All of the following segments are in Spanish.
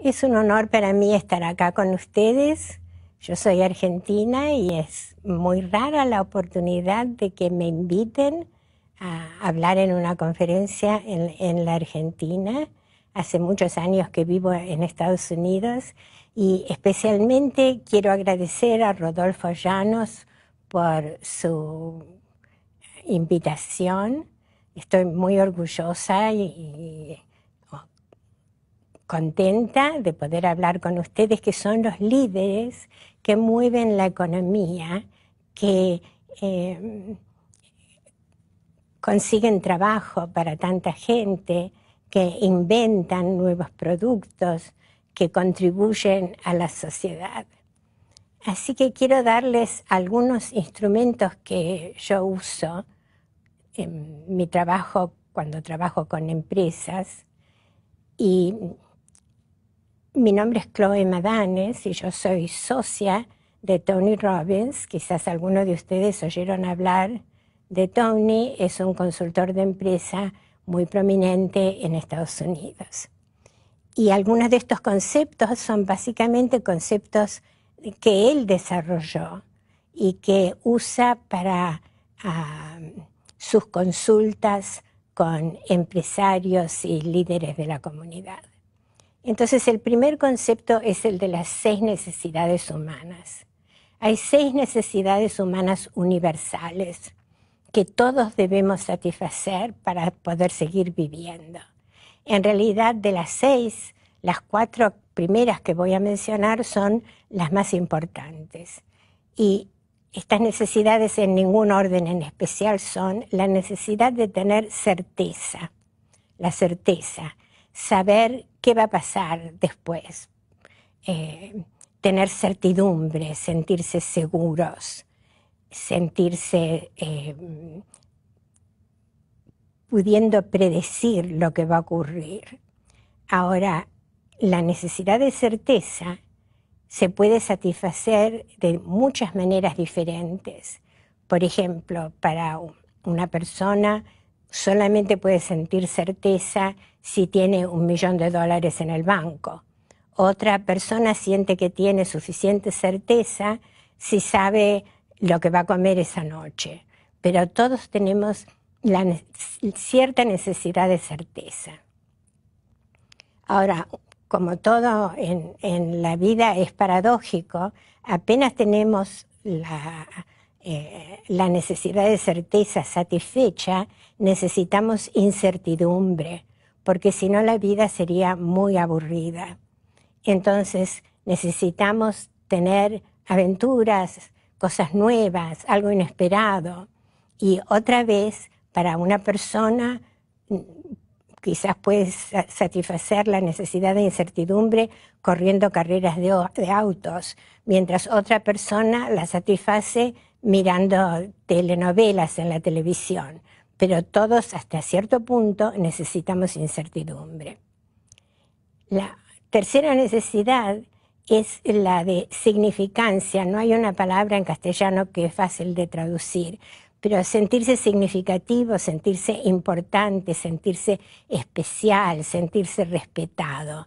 Es un honor para mí estar acá con ustedes. Yo soy argentina y es muy rara la oportunidad de que me inviten a hablar en una conferencia en, la Argentina. Hace muchos años que vivo en Estados Unidos y especialmente quiero agradecer a Rodolfo Llanos por su invitación. Estoy muy orgullosa y contenta de poder hablar con ustedes, que son los líderes que mueven la economía, que em, consiguen trabajo para tanta gente, que inventan nuevos productos, que contribuyen a la sociedad. Así que quiero darles algunos instrumentos que yo uso en mi trabajo cuando trabajo con empresas y mi nombre es Chloe Madanes y yo soy socia de Tony Robbins. Quizás algunos de ustedes oyeron hablar de Tony. Es un consultor de empresa muy prominente en Estados Unidos. Y algunos de estos conceptos son básicamente conceptos que él desarrolló y que usa para ah, sus consultas con empresarios y líderes de la comunidad. Entonces el primer concepto es el de las seis necesidades humanas. Hay seis necesidades humanas universales que todos debemos satisfacer para poder seguir viviendo. En realidad de las seis, las cuatro primeras que voy a mencionar son las más importantes. Y estas necesidades en ningún orden en especial son la necesidad de tener certeza, la certeza, saber qué va a pasar después, eh, tener certidumbre, sentirse seguros, sentirse eh, pudiendo predecir lo que va a ocurrir. Ahora, la necesidad de certeza se puede satisfacer de muchas maneras diferentes. Por ejemplo, para una persona solamente puede sentir certeza si tiene un millón de dólares en el banco. Otra persona siente que tiene suficiente certeza si sabe lo que va a comer esa noche. Pero todos tenemos cierta necesidad de certeza. Ahora, como todo en la vida es paradójico, apenas tenemos la, eh, la necesidad de certeza satisfecha, necesitamos incertidumbre, porque si no la vida sería muy aburrida. Entonces necesitamos tener aventuras, cosas nuevas, algo inesperado. Y otra vez, para una persona, mm, quizás puede satisfacer la necesidad de incertidumbre corriendo carreras de autos, mientras otra persona la satisface mirando telenovelas en la televisión, pero todos hasta cierto punto necesitamos incertidumbre. La tercera necesidad es la de significancia. No hay una palabra en castellano que es fácil de traducir, pero sentirse significativo, sentirse importante, sentirse especial, sentirse respetado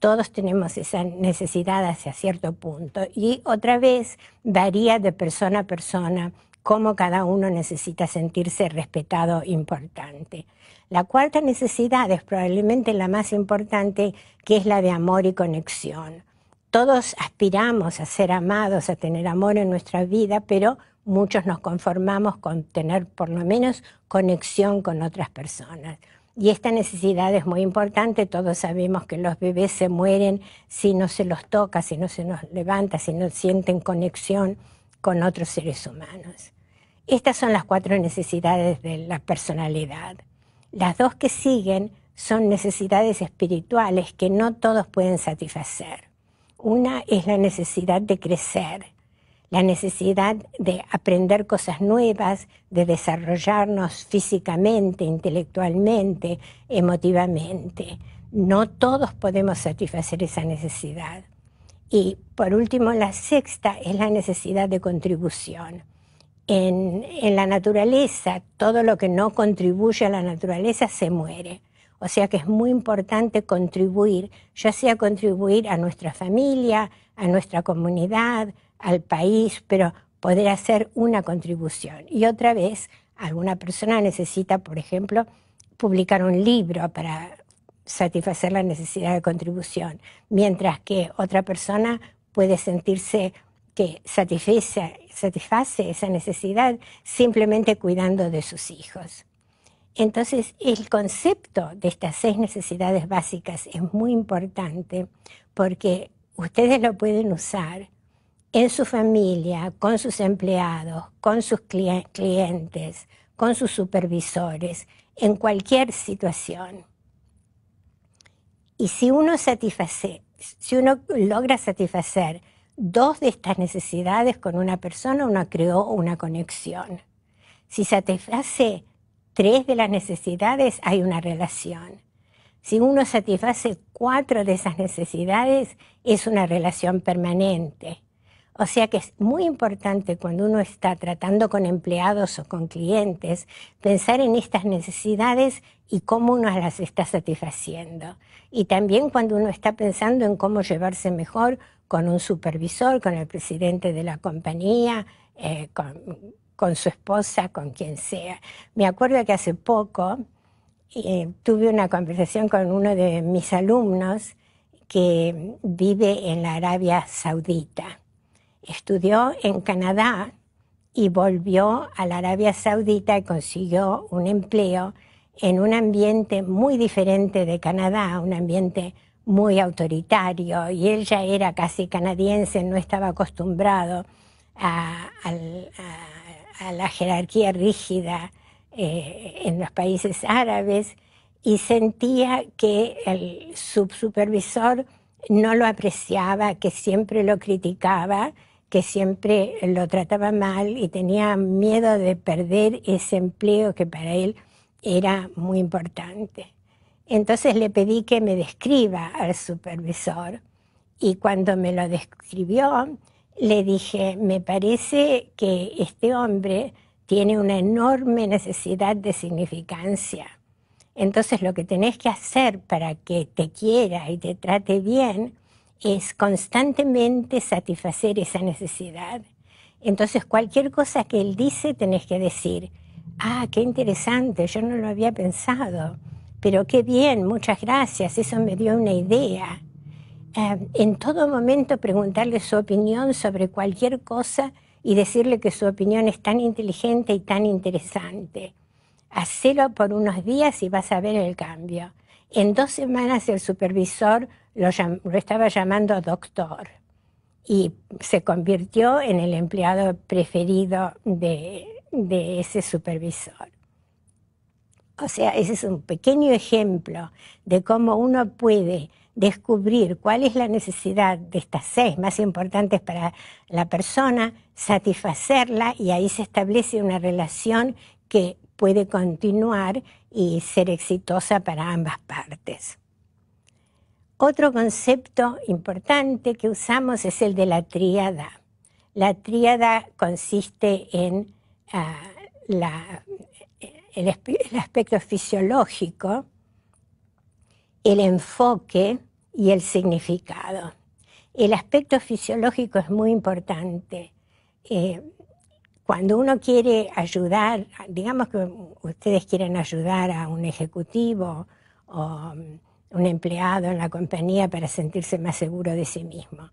todos tenemos esa necesidad hacia cierto punto y otra vez varía de persona a persona cómo cada uno necesita sentirse respetado importante. La cuarta necesidad es probablemente la más importante, que es la de amor y conexión. Todos aspiramos a ser amados, a tener amor en nuestra vida, pero muchos nos conformamos con tener por lo menos conexión con otras personas. Y esta necesidad es muy importante, todos sabemos que los bebés se mueren si no se los toca, si no se nos levanta, si no sienten conexión con otros seres humanos. Estas son las cuatro necesidades de la personalidad. Las dos que siguen son necesidades espirituales que no todos pueden satisfacer. Una es la necesidad de crecer, la necesidad de aprender cosas nuevas, de desarrollarnos físicamente, intelectualmente, emotivamente. No todos podemos satisfacer esa necesidad. Y por último, la sexta es la necesidad de contribución. En, la naturaleza, todo lo que no contribuye a la naturaleza se muere. O sea que es muy importante contribuir, ya sea contribuir a nuestra familia, a nuestra comunidad, al país, pero poder hacer una contribución. Y otra vez, alguna persona necesita, por ejemplo, publicar un libro para satisfacer la necesidad de contribución, mientras que otra persona puede sentirse que satisface, esa necesidad simplemente cuidando de sus hijos. Entonces, el concepto de estas seis necesidades básicas es muy importante porque ustedes lo pueden usar en su familia, con sus empleados, con sus clientes, con sus supervisores, en cualquier situación. Y si uno, si uno logra satisfacer dos de estas necesidades con una persona, uno creó una conexión. Si satisface tres de las necesidades, hay una relación. Si uno satisface cuatro de esas necesidades, es una relación permanente. O sea que es muy importante cuando uno está tratando con empleados o con clientes pensar en estas necesidades y cómo uno las está satisfaciendo. Y también cuando uno está pensando en cómo llevarse mejor con un supervisor, con el presidente de la compañía, eh, con, su esposa, con quien sea. Me acuerdo que hace poco eh, tuve una conversación con uno de mis alumnos que vive en la Arabia Saudita Estudió en Canadá y volvió a la Arabia Saudita y consiguió un empleo en un ambiente muy diferente de Canadá, un ambiente muy autoritario, y él ya era casi canadiense, no estaba acostumbrado a, la jerarquía rígida eh, en los países árabes, y sentía que el subsupervisor no lo apreciaba, que siempre lo criticaba, que siempre lo trataba mal y tenía miedo de perder ese empleo que para él era muy importante. Entonces le pedí que me describa al supervisor y cuando me lo describió le dije, me parece que este hombre tiene una enorme necesidad de significancia. Entonces lo que tenés que hacer para que te quiera y te trate bien es constantemente satisfacer esa necesidad. Entonces, cualquier cosa que él dice, tenés que decir, ah, qué interesante, yo no lo había pensado, pero qué bien, muchas gracias, eso me dio una idea. Eh, en todo momento preguntarle su opinión sobre cualquier cosa y decirle que su opinión es tan inteligente y tan interesante. Hacelo por unos días y vas a ver el cambio. En dos semanas el supervisor lo, estaba llamando doctor y se convirtió en el empleado preferido de ese supervisor. O sea, ese es un pequeño ejemplo de cómo uno puede descubrir cuál es la necesidad de estas seis más importantes para la persona, satisfacerla y ahí se establece una relación que puede continuar y ser exitosa para ambas partes. Otro concepto importante que usamos es el de la tríada. La tríada consiste en ah, el, aspecto fisiológico, el enfoque y el significado. El aspecto fisiológico es muy importante. Eh, cuando uno quiere ayudar, digamos que ustedes quieren ayudar a un ejecutivo o un empleado en la compañía para sentirse más seguro de sí mismo.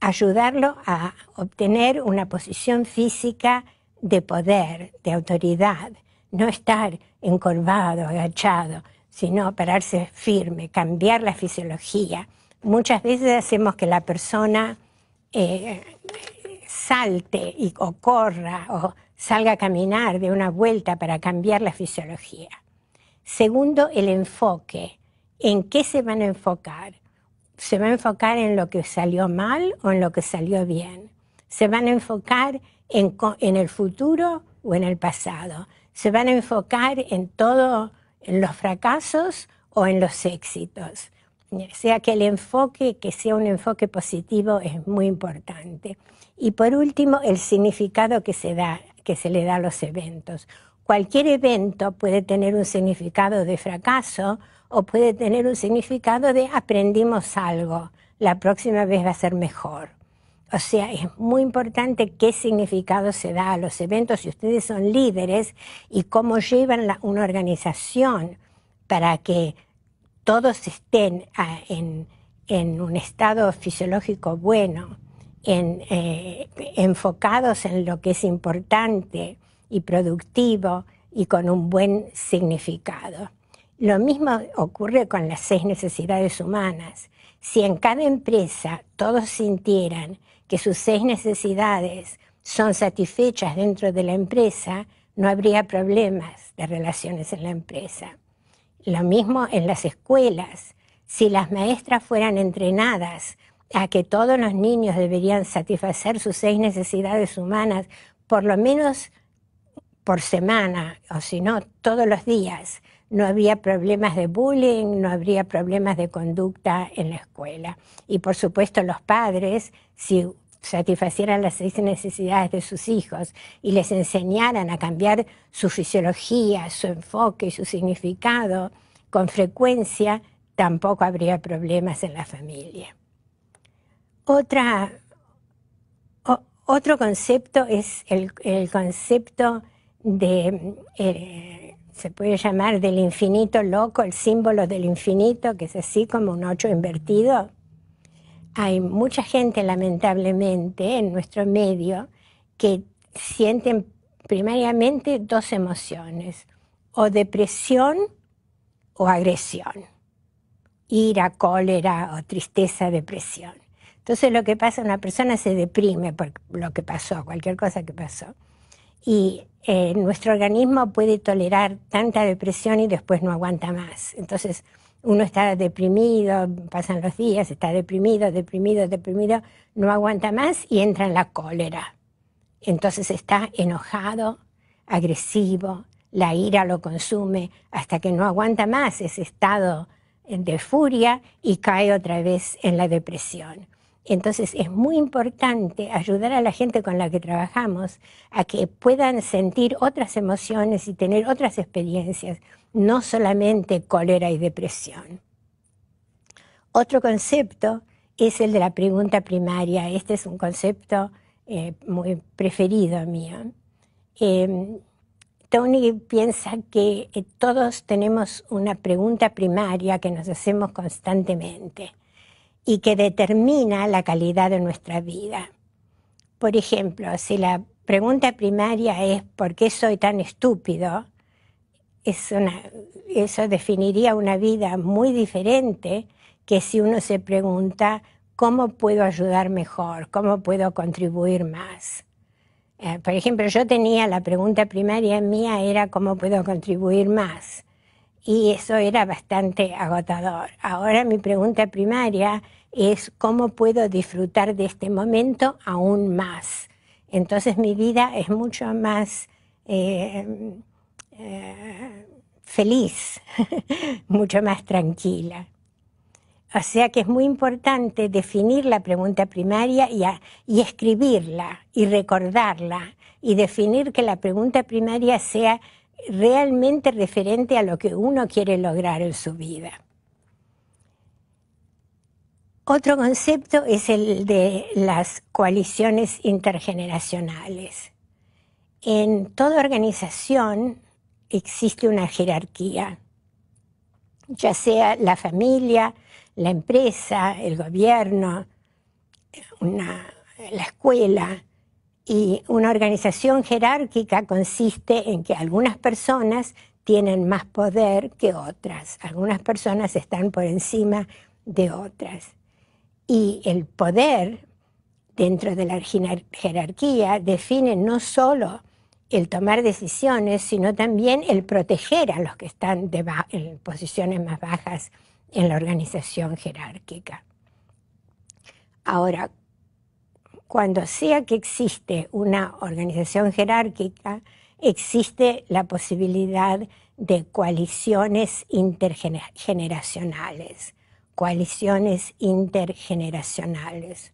Ayudarlo a obtener una posición física de poder, de autoridad, no estar encorvado, agachado, sino pararse firme, cambiar la fisiología. Muchas veces hacemos que la persona eh, salte y, o corra o salga a caminar de una vuelta para cambiar la fisiología. Segundo, el enfoque. ¿En qué se van a enfocar? ¿Se van a enfocar en lo que salió mal o en lo que salió bien? ¿Se van a enfocar en, el futuro o en el pasado? ¿Se van a enfocar en todo, en los fracasos o en los éxitos? O sea que el enfoque, que sea un enfoque positivo, es muy importante. Y por último, el significado que se, da, que se le da a los eventos cualquier evento puede tener un significado de fracaso o puede tener un significado de aprendimos algo, la próxima vez va a ser mejor. O sea, es muy importante qué significado se da a los eventos si ustedes son líderes y cómo llevan una organización para que todos estén ah, en, un estado fisiológico bueno, eh, enfocados en lo que es importante, y productivo y con un buen significado. Lo mismo ocurre con las seis necesidades humanas. Si en cada empresa todos sintieran que sus seis necesidades son satisfechas dentro de la empresa, no habría problemas de relaciones en la empresa. Lo mismo en las escuelas. Si las maestras fueran entrenadas a que todos los niños deberían satisfacer sus seis necesidades humanas, por lo menos por semana, o si no, todos los días. No había problemas de bullying, no habría problemas de conducta en la escuela. Y por supuesto los padres, si satisfacieran las seis necesidades de sus hijos y les enseñaran a cambiar su fisiología, su enfoque y su significado, con frecuencia tampoco habría problemas en la familia. otro concepto es el concepto de, eh, se puede llamar del infinito loco, el símbolo del infinito, que es así como un ocho invertido. Hay mucha gente, lamentablemente, en nuestro medio que sienten primariamente dos emociones, o depresión o agresión, ira, cólera o tristeza, depresión. Entonces lo que pasa, una persona se deprime por lo que pasó, cualquier cosa que pasó y eh, nuestro organismo puede tolerar tanta depresión y después no aguanta más. Entonces uno está deprimido, pasan los días, está deprimido, deprimido, deprimido, no aguanta más y entra en la cólera. Entonces está enojado, agresivo, la ira lo consume hasta que no aguanta más ese estado de furia y cae otra vez en la depresión. Entonces es muy importante ayudar a la gente con la que trabajamos a que puedan sentir otras emociones y tener otras experiencias, no solamente cólera y depresión. Otro concepto es el de la pregunta primaria. Este es un concepto eh, muy preferido mío. Em, Tony piensa que eh, todos tenemos una pregunta primaria que nos hacemos constantemente y que determina la calidad de nuestra vida. Por ejemplo, si la pregunta primaria es ¿por qué soy tan estúpido? eso definiría una vida muy diferente que si uno se pregunta ¿cómo puedo ayudar mejor? ¿Cómo puedo contribuir más? Eh, por ejemplo, yo tenía la pregunta primaria mía era ¿cómo puedo contribuir más? y eso era bastante agotador. Ahora mi pregunta primaria es cómo puedo disfrutar de este momento aún más. Entonces mi vida es mucho más eh, eh, feliz, mucho más tranquila. O sea que es muy importante definir la pregunta primaria y, escribirla y recordarla y definir que la pregunta primaria sea realmente referente a lo que uno quiere lograr en su vida. Otro concepto es el de las coaliciones intergeneracionales. En toda organización existe una jerarquía, ya sea la familia, la empresa, el gobierno, la escuela, y una organización jerárquica consiste en que algunas personas tienen más poder que otras, algunas personas están por encima de otras. Y el poder dentro de la jerarquía define no solo el tomar decisiones, sino también el proteger a los que están en posiciones más bajas en la organización jerárquica. Ahora, cuando sea que existe una organización jerárquica, existe la posibilidad de coaliciones intergeneracionales, coaliciones intergeneracionales.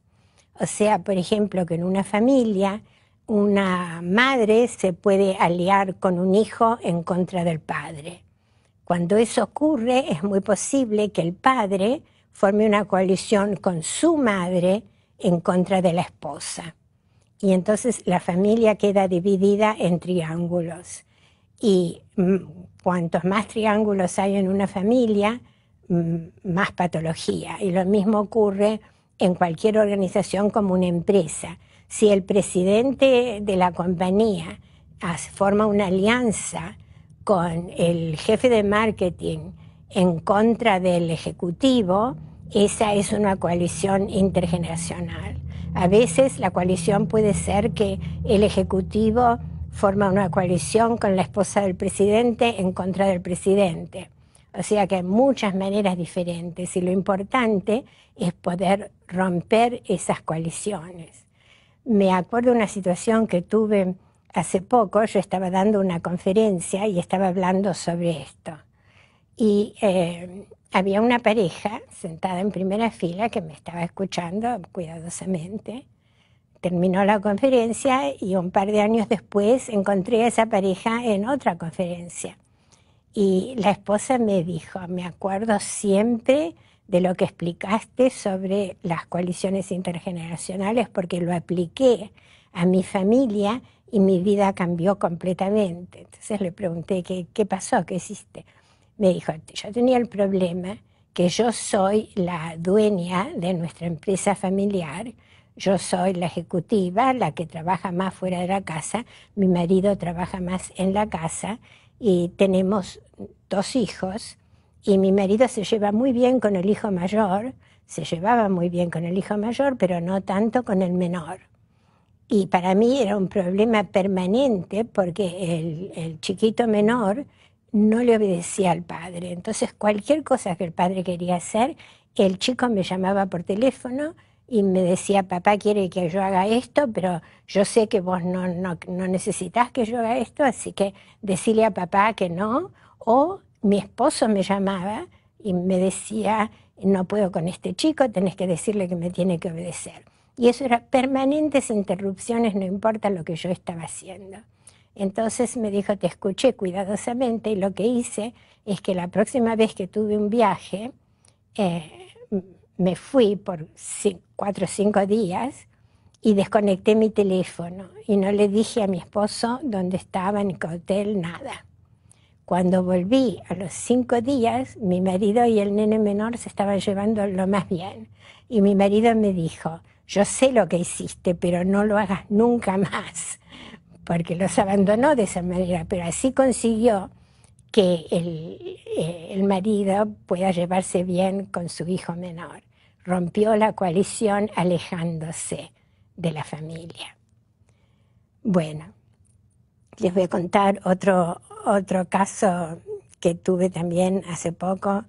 O sea, por ejemplo, que en una familia una madre se puede aliar con un hijo en contra del padre. Cuando eso ocurre, es muy posible que el padre forme una coalición con su madre en contra de la esposa. Y entonces la familia queda dividida en triángulos. Y mm, cuantos más triángulos hay en una familia, mm, más patología. Y lo mismo ocurre en cualquier organización como una empresa. Si el presidente de la compañía ah, forma una alianza con el jefe de marketing en contra del ejecutivo, esa es una coalición intergeneracional. A veces la coalición puede ser que el Ejecutivo forma una coalición con la esposa del presidente en contra del presidente. O sea que hay muchas maneras diferentes y lo importante es poder romper esas coaliciones. Me acuerdo una situación que tuve hace poco, yo estaba dando una conferencia y estaba hablando sobre esto. Y eh, había una pareja sentada en primera fila que me estaba escuchando cuidadosamente. Terminó la conferencia y un par de años después encontré a esa pareja en otra conferencia. Y la esposa me dijo, me acuerdo siempre de lo que explicaste sobre las coaliciones intergeneracionales porque lo apliqué a mi familia y mi vida cambió completamente. Entonces le pregunté, ¿qué, pasó? ¿Qué hiciste? me dijo, yo tenía el problema que yo soy la dueña de nuestra empresa familiar, yo soy la ejecutiva, la que trabaja más fuera de la casa, mi marido trabaja más en la casa y tenemos dos hijos y mi marido se lleva muy bien con el hijo mayor, se llevaba muy bien con el hijo mayor, pero no tanto con el menor. Y para mí era un problema permanente porque el, el chiquito menor no le obedecía al padre. Entonces, cualquier cosa que el padre quería hacer, el chico me llamaba por teléfono y me decía, papá quiere que yo haga esto, pero yo sé que vos no, no, necesitas que yo haga esto, así que decirle a papá que no. O mi esposo me llamaba y me decía, no puedo con este chico, tenés que decirle que me tiene que obedecer. Y eso era permanentes interrupciones, no importa lo que yo estaba haciendo. Entonces me dijo, te escuché cuidadosamente y lo que hice es que la próxima vez que tuve un viaje, eh, me fui por cuatro o cinco días y desconecté mi teléfono y no le dije a mi esposo dónde estaba, en qué hotel, nada. Cuando volví a los cinco días, mi marido y el nene menor se estaban llevando lo más bien. Y mi marido me dijo, yo sé lo que hiciste, pero no lo hagas nunca más porque los abandonó de esa manera, pero así consiguió que eh, el, marido pueda llevarse bien con su hijo menor. Rompió la coalición alejándose de la familia. Bueno, les voy a contar otro caso que tuve también hace poco